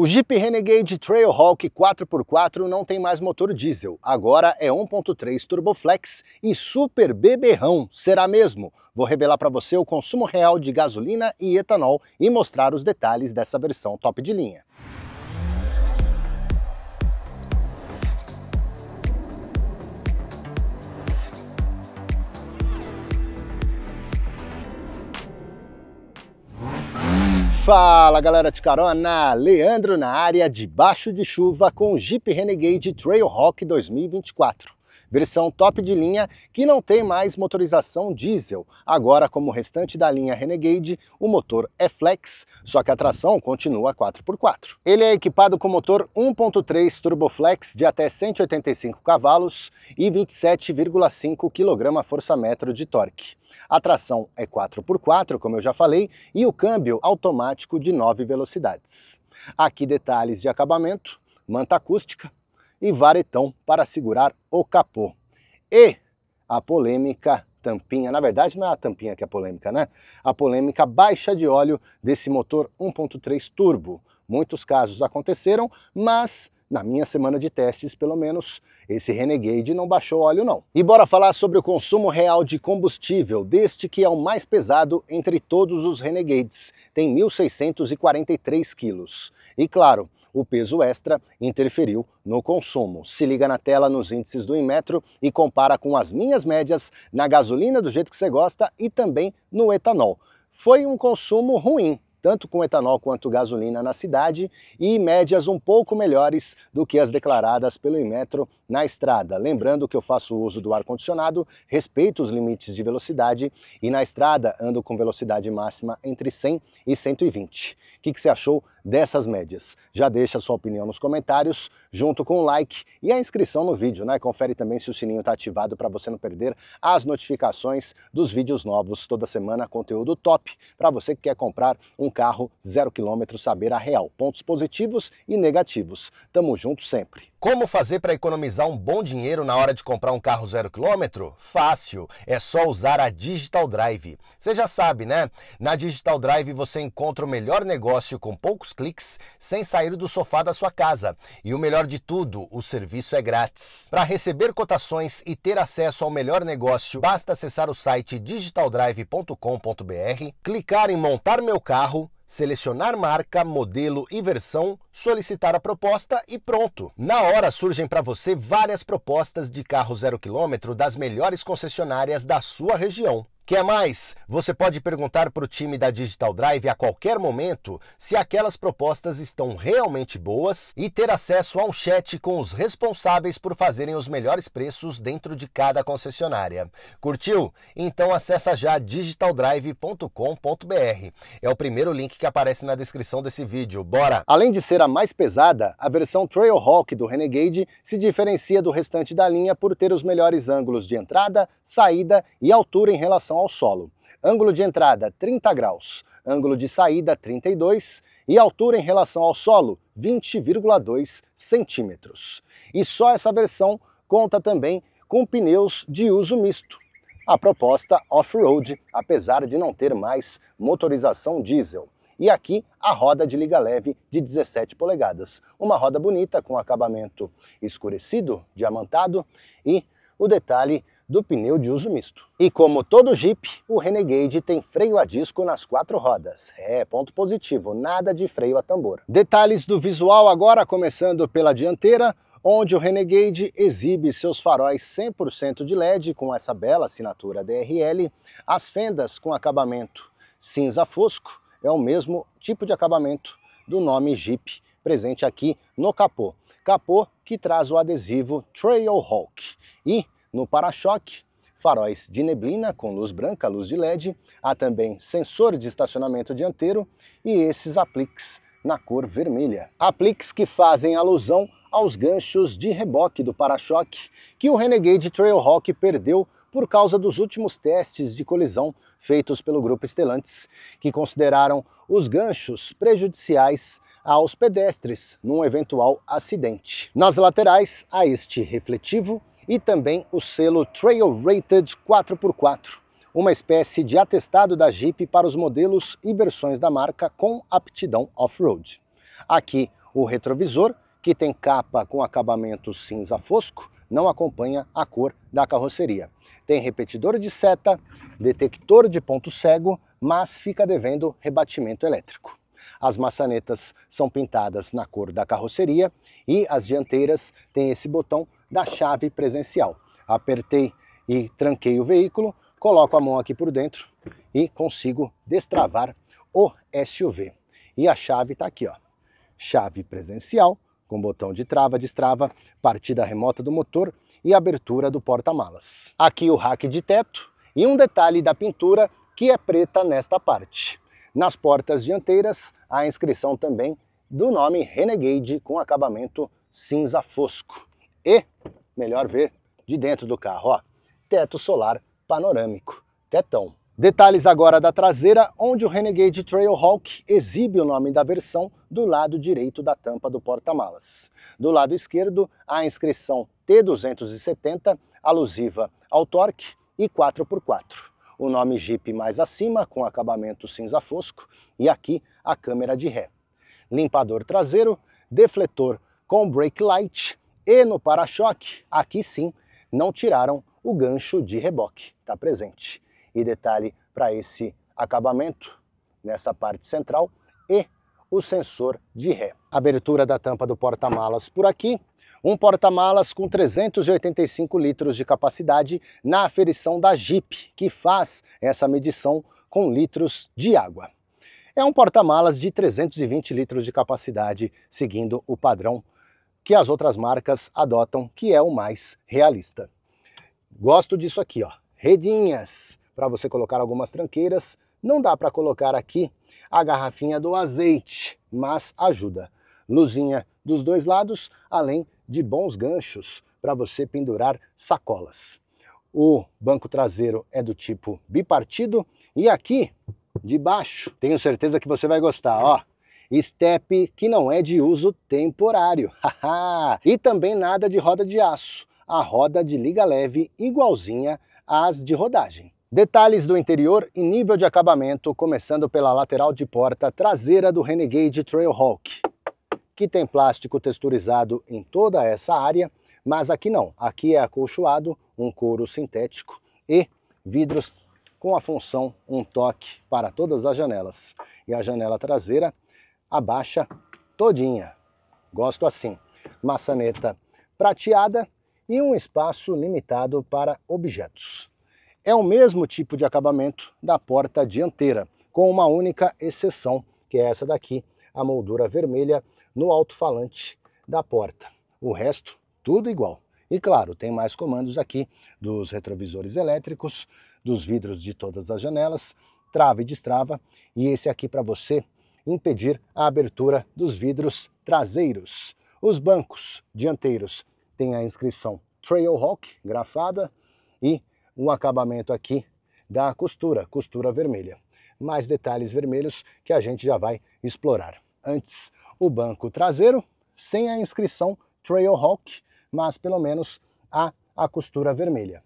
O Jeep Renegade Trailhawk 4x4 não tem mais motor diesel, agora é 1.3 Turboflex e super beberrão, será mesmo? Vou revelar para você o consumo real de gasolina e etanol e mostrar os detalhes dessa versão top de linha. Fala galera de carona, Leandro na área, debaixo de chuva com o Jeep Renegade Trailhawk 2024 versão top de linha que não tem mais motorização diesel. Agora, como o restante da linha Renegade, o motor é flex, só que a tração continua 4x4. Ele é equipado com motor 1.3 turboflex de até 185 cavalos e 27,5 kgfm de torque. A tração é 4x4, como eu já falei, e o câmbio automático de 9 velocidades. Aqui detalhes de acabamento, manta acústica e varetão para segurar o capô. E a polêmica tampinha, na verdade não é a tampinha que é polêmica, né? A polêmica baixa de óleo desse motor 1.3 turbo. Muitos casos aconteceram, mas na minha semana de testes, pelo menos, esse Renegade não baixou óleo não. E bora falar sobre o consumo real de combustível, deste que é o mais pesado entre todos os Renegades, tem 1.643 quilos. E claro, o peso extra interferiu no consumo. Se liga na tela nos índices do Inmetro e compara com as minhas médias na gasolina do jeito que você gosta e também no etanol. Foi um consumo ruim, tanto com etanol quanto gasolina na cidade e médias um pouco melhores do que as declaradas pelo Inmetro na estrada. Lembrando que eu faço uso do ar-condicionado, respeito os limites de velocidade e na estrada ando com velocidade máxima entre 100 e 120. O que, que você achou dessas médias? Já deixa sua opinião nos comentários, junto com o like e a inscrição no vídeo, né? Confere também se o sininho está ativado para você não perder as notificações dos vídeos novos. Toda semana conteúdo top para você que quer comprar um carro zero quilômetro, saber a real. Pontos positivos e negativos. Tamo junto sempre. Como fazer para economizar um bom dinheiro na hora de comprar um carro zero quilômetro? Fácil, é só usar a Digital Drive. Você já sabe, né? Na Digital Drive você encontra o melhor negócio com poucos cliques, sem sair do sofá da sua casa. E o melhor de tudo, o serviço é grátis. Para receber cotações e ter acesso ao melhor negócio, basta acessar o site digitaldrive.com.br, clicar em Montar meu carro Selecionar marca, modelo e versão, solicitar a proposta e pronto. Na hora surgem para você várias propostas de carro zero quilômetro das melhores concessionárias da sua região. Quer é mais? Você pode perguntar para o time da Digital Drive a qualquer momento se aquelas propostas estão realmente boas e ter acesso a um chat com os responsáveis por fazerem os melhores preços dentro de cada concessionária. Curtiu? Então acessa já digitaldrive.com.br. É o primeiro link que aparece na descrição desse vídeo. Bora! Além de ser a mais pesada, a versão Trailhawk do Renegade se diferencia do restante da linha por ter os melhores ângulos de entrada, saída e altura em relação ao solo. Ângulo de entrada 30 graus, ângulo de saída 32 e altura em relação ao solo 20,2 centímetros. E só essa versão conta também com pneus de uso misto. A proposta off-road, apesar de não ter mais motorização diesel. E aqui a roda de liga leve de 17 polegadas. Uma roda bonita com acabamento escurecido, diamantado e o detalhe do pneu de uso misto. E como todo Jeep, o Renegade tem freio a disco nas quatro rodas. É, ponto positivo, nada de freio a tambor. Detalhes do visual agora, começando pela dianteira, onde o Renegade exibe seus faróis 100% de LED com essa bela assinatura DRL, as fendas com acabamento cinza fosco, é o mesmo tipo de acabamento do nome Jeep presente aqui no capô. Capô que traz o adesivo Trailhawk e no para-choque, faróis de neblina com luz branca, luz de LED, há também sensor de estacionamento dianteiro e esses apliques na cor vermelha. Apliques que fazem alusão aos ganchos de reboque do para-choque que o Renegade Trailhawk perdeu por causa dos últimos testes de colisão feitos pelo grupo Estelantes, que consideraram os ganchos prejudiciais aos pedestres num eventual acidente. Nas laterais, há este refletivo e também o selo Trail Rated 4x4, uma espécie de atestado da Jeep para os modelos e versões da marca com aptidão off-road. Aqui, o retrovisor, que tem capa com acabamento cinza fosco, não acompanha a cor da carroceria. Tem repetidor de seta, detector de ponto cego, mas fica devendo rebatimento elétrico. As maçanetas são pintadas na cor da carroceria e as dianteiras têm esse botão da chave presencial. Apertei e tranquei o veículo, coloco a mão aqui por dentro e consigo destravar o SUV. E a chave está aqui, ó. chave presencial, com botão de trava, destrava, partida remota do motor e abertura do porta-malas. Aqui o rack de teto e um detalhe da pintura que é preta nesta parte. Nas portas dianteiras, a inscrição também do nome Renegade com acabamento cinza fosco. E, melhor ver, de dentro do carro, ó, teto solar panorâmico, tetão. Detalhes agora da traseira, onde o Renegade Trailhawk exibe o nome da versão do lado direito da tampa do porta-malas. Do lado esquerdo, a inscrição T270, alusiva ao torque, e 4x4. O nome Jeep mais acima, com acabamento cinza fosco, e aqui a câmera de ré. Limpador traseiro, defletor com brake light, e no para-choque, aqui sim, não tiraram o gancho de reboque, está presente. E detalhe para esse acabamento, nessa parte central, e o sensor de ré. Abertura da tampa do porta-malas por aqui, um porta-malas com 385 litros de capacidade na aferição da Jeep, que faz essa medição com litros de água. É um porta-malas de 320 litros de capacidade, seguindo o padrão que as outras marcas adotam, que é o mais realista. Gosto disso aqui, ó. Redinhas para você colocar algumas tranqueiras. Não dá para colocar aqui a garrafinha do azeite, mas ajuda. Luzinha dos dois lados, além de bons ganchos para você pendurar sacolas. O banco traseiro é do tipo bipartido e aqui de baixo, tenho certeza que você vai gostar, ó estepe que não é de uso temporário. e também nada de roda de aço, a roda de liga leve igualzinha às de rodagem. Detalhes do interior e nível de acabamento, começando pela lateral de porta traseira do Renegade Trailhawk, que tem plástico texturizado em toda essa área, mas aqui não, aqui é acolchoado, um couro sintético e vidros com a função um toque para todas as janelas. E a janela traseira abaixa todinha. Gosto assim. Maçaneta prateada e um espaço limitado para objetos. É o mesmo tipo de acabamento da porta dianteira, com uma única exceção, que é essa daqui, a moldura vermelha no alto-falante da porta. O resto, tudo igual. E claro, tem mais comandos aqui dos retrovisores elétricos, dos vidros de todas as janelas, trava e destrava, e esse aqui para você impedir a abertura dos vidros traseiros. Os bancos dianteiros têm a inscrição Trailhawk grafada e o acabamento aqui da costura, costura vermelha. Mais detalhes vermelhos que a gente já vai explorar. Antes, o banco traseiro sem a inscrição Trailhawk, mas pelo menos há a costura vermelha.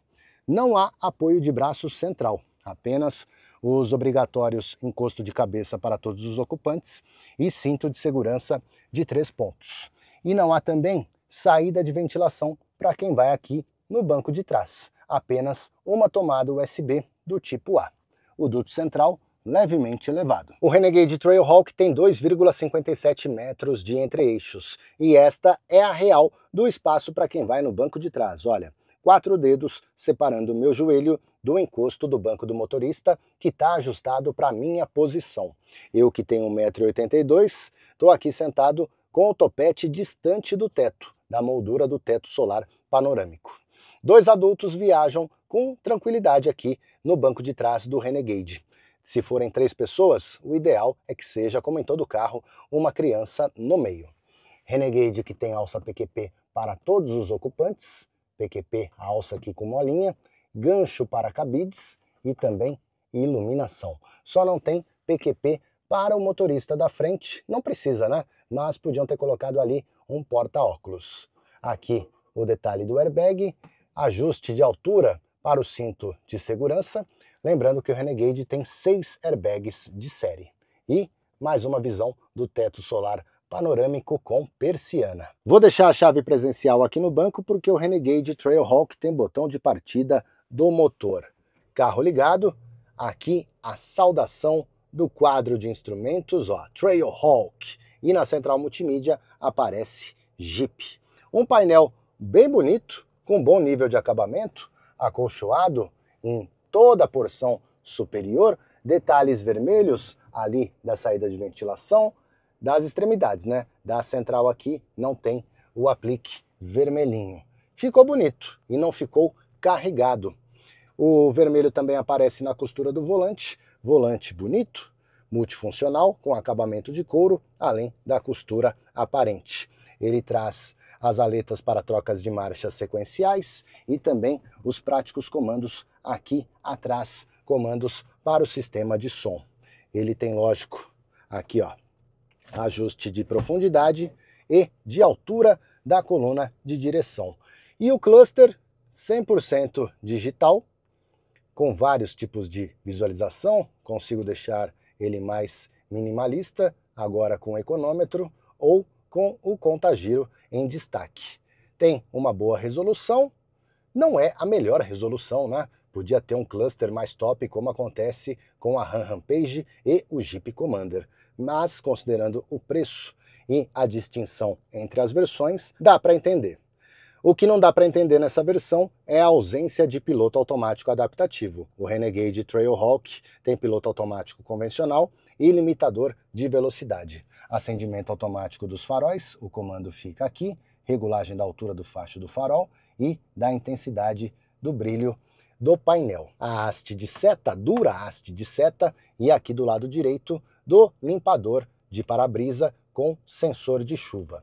Não há apoio de braço central, apenas os obrigatórios encosto de cabeça para todos os ocupantes e cinto de segurança de três pontos. E não há também saída de ventilação para quem vai aqui no banco de trás, apenas uma tomada USB do tipo A. O duto central levemente elevado. O Renegade Trailhawk tem 2,57 metros de entre-eixos e esta é a real do espaço para quem vai no banco de trás. Olha, quatro dedos separando meu joelho do encosto do banco do motorista, que está ajustado para a minha posição. Eu que tenho 1,82m, estou aqui sentado com o topete distante do teto, da moldura do teto solar panorâmico. Dois adultos viajam com tranquilidade aqui no banco de trás do Renegade. Se forem três pessoas, o ideal é que seja, como em todo carro, uma criança no meio. Renegade que tem alça PQP para todos os ocupantes, PQP alça aqui com molinha, gancho para cabides e também iluminação. Só não tem PQP para o motorista da frente, não precisa, né? Mas podiam ter colocado ali um porta-óculos. Aqui o detalhe do airbag, ajuste de altura para o cinto de segurança, lembrando que o Renegade tem seis airbags de série. E mais uma visão do teto solar panorâmico com persiana. Vou deixar a chave presencial aqui no banco porque o Renegade Trailhawk tem botão de partida do motor. Carro ligado, aqui a saudação do quadro de instrumentos, ó, Trailhawk. E na central multimídia aparece Jeep. Um painel bem bonito, com bom nível de acabamento, acolchoado em toda a porção superior, detalhes vermelhos ali da saída de ventilação, das extremidades, né? Da central aqui não tem o aplique vermelhinho. Ficou bonito e não ficou carregado. O vermelho também aparece na costura do volante, volante bonito, multifuncional, com acabamento de couro, além da costura aparente. Ele traz as aletas para trocas de marchas sequenciais e também os práticos comandos aqui atrás, comandos para o sistema de som. Ele tem, lógico, aqui ó, ajuste de profundidade e de altura da coluna de direção. E o cluster 100% digital, com vários tipos de visualização, consigo deixar ele mais minimalista, agora com o econômetro ou com o contagiro em destaque. Tem uma boa resolução, não é a melhor resolução, né? Podia ter um cluster mais top, como acontece com a RAM Rampage e o Jeep Commander. Mas, considerando o preço e a distinção entre as versões, dá para entender. O que não dá para entender nessa versão é a ausência de piloto automático adaptativo. O Renegade Trailhawk tem piloto automático convencional e limitador de velocidade. Acendimento automático dos faróis, o comando fica aqui, regulagem da altura do facho do farol e da intensidade do brilho do painel. A haste de seta, dura haste de seta, e aqui do lado direito do limpador de para-brisa com sensor de chuva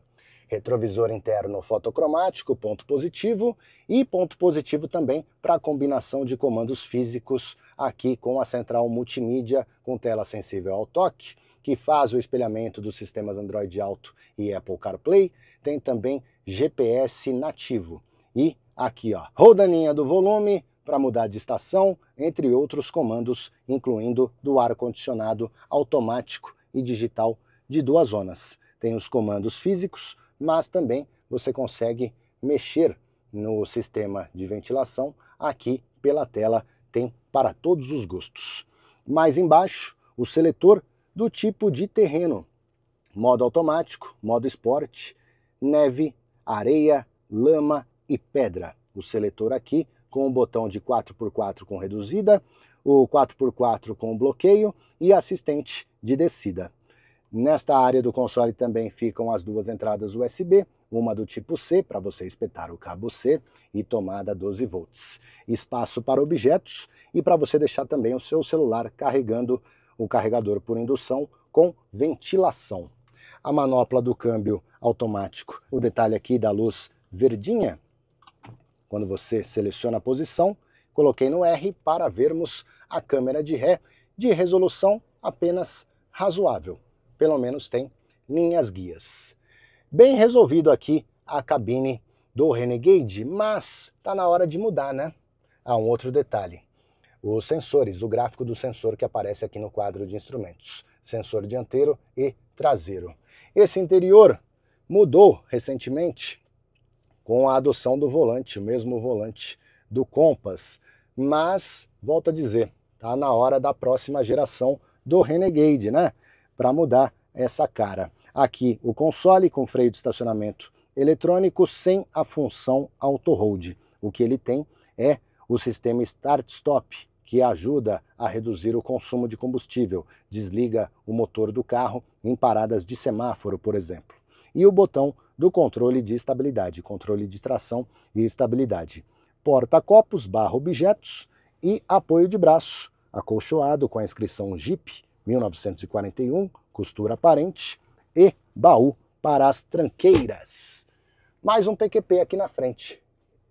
retrovisor interno fotocromático, ponto positivo, e ponto positivo também para a combinação de comandos físicos aqui com a central multimídia com tela sensível ao toque, que faz o espelhamento dos sistemas Android Auto e Apple CarPlay, tem também GPS nativo. E aqui, ó, rodaninha do volume, para mudar de estação, entre outros comandos, incluindo do ar-condicionado automático e digital de duas zonas. Tem os comandos físicos, mas também você consegue mexer no sistema de ventilação. Aqui pela tela tem para todos os gostos. Mais embaixo, o seletor do tipo de terreno. Modo automático, modo esporte, neve, areia, lama e pedra. O seletor aqui com o botão de 4x4 com reduzida, o 4x4 com bloqueio e assistente de descida. Nesta área do console também ficam as duas entradas USB, uma do tipo C, para você espetar o cabo C, e tomada 12 volts. Espaço para objetos e para você deixar também o seu celular carregando o carregador por indução com ventilação. A manopla do câmbio automático, o detalhe aqui da luz verdinha, quando você seleciona a posição, coloquei no R para vermos a câmera de ré de resolução apenas razoável pelo menos tem linhas guias. Bem resolvido aqui a cabine do Renegade, mas está na hora de mudar, né? Há um outro detalhe. Os sensores, o gráfico do sensor que aparece aqui no quadro de instrumentos. Sensor dianteiro e traseiro. Esse interior mudou recentemente com a adoção do volante, o mesmo volante do Compass. Mas, volto a dizer, tá na hora da próxima geração do Renegade, né? para mudar essa cara. Aqui o console com freio de estacionamento eletrônico sem a função auto hold. O que ele tem é o sistema start-stop, que ajuda a reduzir o consumo de combustível, desliga o motor do carro em paradas de semáforo, por exemplo. E o botão do controle de estabilidade, controle de tração e estabilidade. Porta-copos, barra objetos e apoio de braço, acolchoado com a inscrição Jeep 1941, costura aparente, e baú para as tranqueiras. Mais um PQP aqui na frente.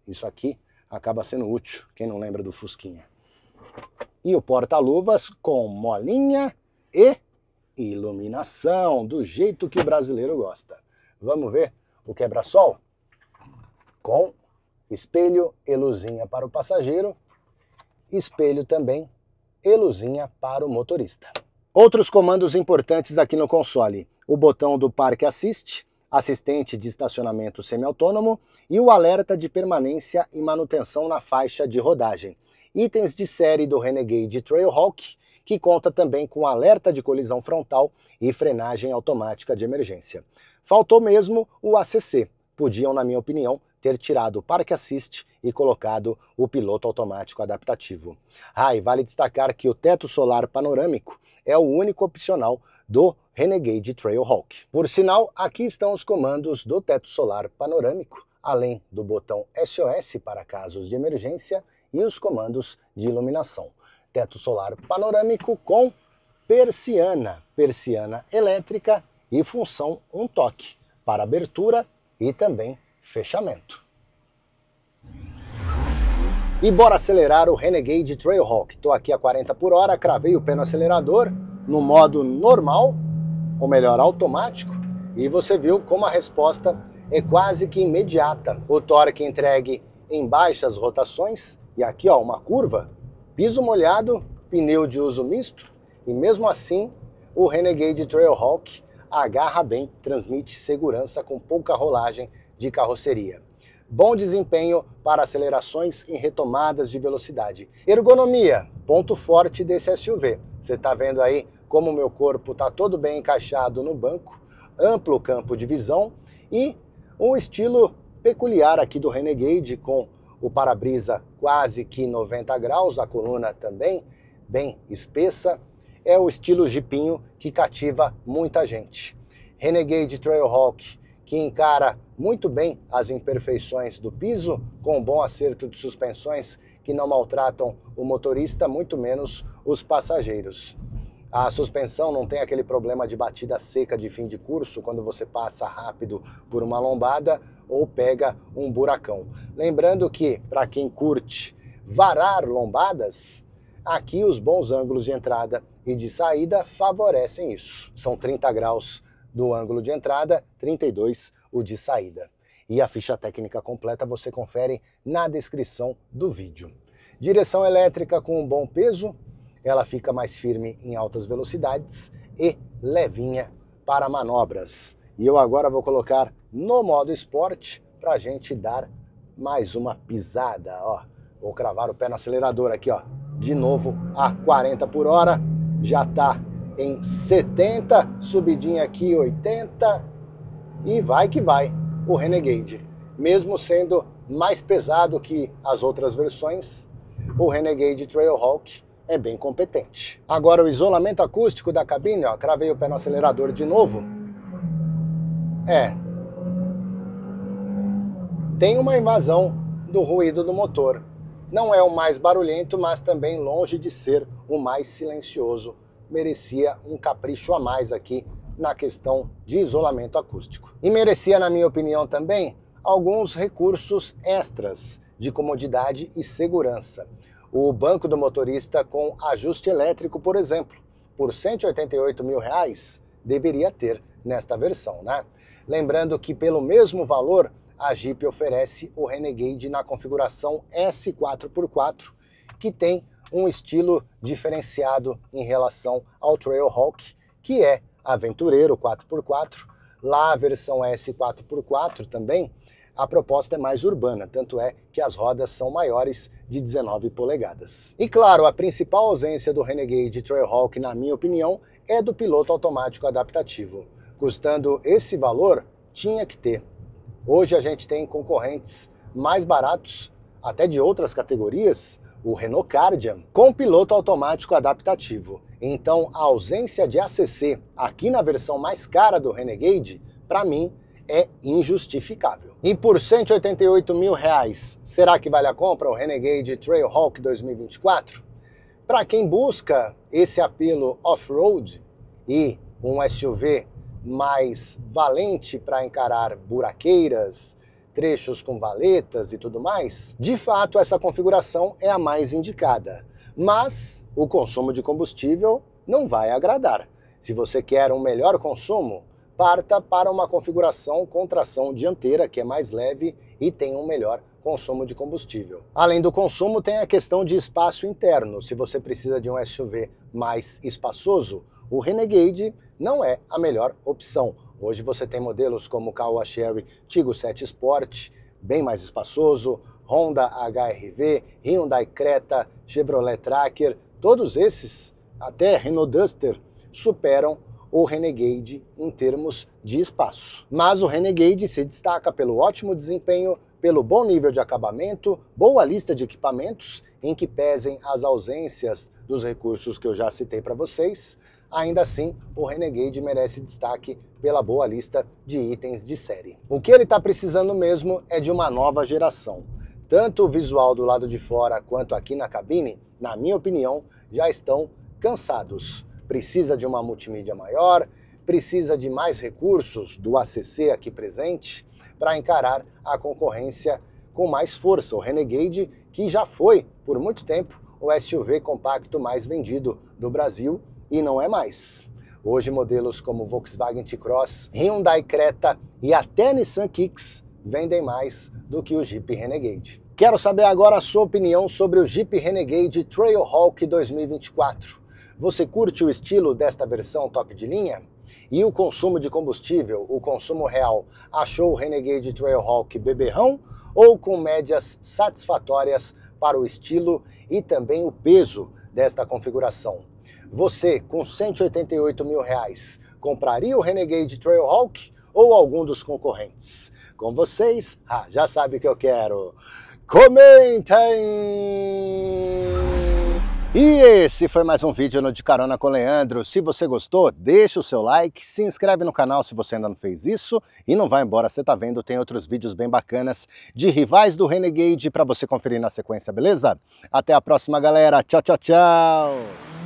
Isso aqui acaba sendo útil, quem não lembra do Fusquinha. E o porta-luvas com molinha e iluminação, do jeito que o brasileiro gosta. Vamos ver o quebra-sol? Com espelho e luzinha para o passageiro, espelho também e luzinha para o motorista. Outros comandos importantes aqui no console, o botão do Parque Assist, assistente de estacionamento semiautônomo e o alerta de permanência e manutenção na faixa de rodagem. Itens de série do Renegade Trailhawk, que conta também com alerta de colisão frontal e frenagem automática de emergência. Faltou mesmo o ACC. Podiam, na minha opinião, ter tirado o Parque Assist e colocado o piloto automático adaptativo. Ah, e vale destacar que o teto solar panorâmico é o único opcional do Renegade Trailhawk. Por sinal, aqui estão os comandos do teto solar panorâmico, além do botão SOS para casos de emergência e os comandos de iluminação. Teto solar panorâmico com persiana, persiana elétrica e função um toque para abertura e também fechamento. E bora acelerar o Renegade Trailhawk. Estou aqui a 40 por hora, cravei o pé no acelerador no modo normal, ou melhor, automático, e você viu como a resposta é quase que imediata. O torque entregue em baixas rotações, e aqui ó, uma curva, piso molhado, pneu de uso misto, e mesmo assim o Renegade Trailhawk agarra bem, transmite segurança com pouca rolagem de carroceria bom desempenho para acelerações em retomadas de velocidade. Ergonomia, ponto forte desse SUV. Você está vendo aí como o meu corpo está todo bem encaixado no banco, amplo campo de visão e um estilo peculiar aqui do Renegade com o para-brisa quase que 90 graus, a coluna também bem espessa, é o estilo jipinho que cativa muita gente. Renegade Trailhawk, que encara muito bem as imperfeições do piso, com um bom acerto de suspensões que não maltratam o motorista, muito menos os passageiros. A suspensão não tem aquele problema de batida seca de fim de curso quando você passa rápido por uma lombada ou pega um buracão. Lembrando que, para quem curte varar lombadas, aqui os bons ângulos de entrada e de saída favorecem isso. São 30 graus do ângulo de entrada, 32 o de saída. E a ficha técnica completa você confere na descrição do vídeo. Direção elétrica com um bom peso, ela fica mais firme em altas velocidades e levinha para manobras. E eu agora vou colocar no modo esporte para a gente dar mais uma pisada. Ó. Vou cravar o pé no acelerador aqui, ó. de novo a 40 por hora, já está em 70, subidinha aqui 80, e vai que vai o Renegade. Mesmo sendo mais pesado que as outras versões, o Renegade Trailhawk é bem competente. Agora o isolamento acústico da cabine, ó, cravei o pé no acelerador de novo. É. Tem uma invasão do ruído do motor. Não é o mais barulhento, mas também longe de ser o mais silencioso. Merecia um capricho a mais aqui na questão de isolamento acústico. E merecia, na minha opinião, também alguns recursos extras de comodidade e segurança. O banco do motorista com ajuste elétrico, por exemplo, por 188 mil reais, deveria ter nesta versão, né? Lembrando que pelo mesmo valor a Jeep oferece o Renegade na configuração S4x4, que tem um estilo diferenciado em relação ao Trailhawk, que é Aventureiro 4x4. Lá a versão S 4x4 também, a proposta é mais urbana, tanto é que as rodas são maiores de 19 polegadas. E claro, a principal ausência do Renegade Trailhawk, na minha opinião, é do piloto automático adaptativo. Custando esse valor, tinha que ter. Hoje a gente tem concorrentes mais baratos, até de outras categorias, o Renault Cardian, com piloto automático adaptativo. Então, a ausência de ACC aqui na versão mais cara do Renegade, para mim, é injustificável. E por 188 mil reais, será que vale a compra o Renegade Trailhawk 2024? Para quem busca esse apelo off-road e um SUV mais valente para encarar buraqueiras, trechos com valetas e tudo mais, de fato essa configuração é a mais indicada. Mas o consumo de combustível não vai agradar. Se você quer um melhor consumo, parta para uma configuração com tração dianteira que é mais leve e tem um melhor consumo de combustível. Além do consumo, tem a questão de espaço interno. Se você precisa de um SUV mais espaçoso, o Renegade não é a melhor opção. Hoje você tem modelos como o Kawasaki Tigo 7 Sport, bem mais espaçoso, Honda HRV, Hyundai Creta, Chevrolet Tracker, Todos esses, até Renault Duster, superam o Renegade em termos de espaço. Mas o Renegade se destaca pelo ótimo desempenho, pelo bom nível de acabamento, boa lista de equipamentos, em que pesem as ausências dos recursos que eu já citei para vocês. Ainda assim, o Renegade merece destaque pela boa lista de itens de série. O que ele está precisando mesmo é de uma nova geração. Tanto o visual do lado de fora quanto aqui na cabine na minha opinião, já estão cansados. Precisa de uma multimídia maior, precisa de mais recursos do ACC aqui presente para encarar a concorrência com mais força. O Renegade, que já foi por muito tempo o SUV compacto mais vendido do Brasil e não é mais. Hoje, modelos como Volkswagen T-Cross, Hyundai Creta e até Nissan Kicks vendem mais do que o Jeep Renegade. Quero saber agora a sua opinião sobre o Jeep Renegade Trailhawk 2024. Você curte o estilo desta versão top de linha? E o consumo de combustível, o consumo real, achou o Renegade Trailhawk beberrão ou com médias satisfatórias para o estilo e também o peso desta configuração? Você, com 188 mil reais, compraria o Renegade Trailhawk ou algum dos concorrentes? Com vocês, ah, já sabe o que eu quero comentem! E esse foi mais um vídeo no De Carona com Leandro. Se você gostou, deixa o seu like, se inscreve no canal se você ainda não fez isso e não vai embora, você tá vendo, tem outros vídeos bem bacanas de rivais do Renegade para você conferir na sequência, beleza? Até a próxima, galera. Tchau, tchau, tchau!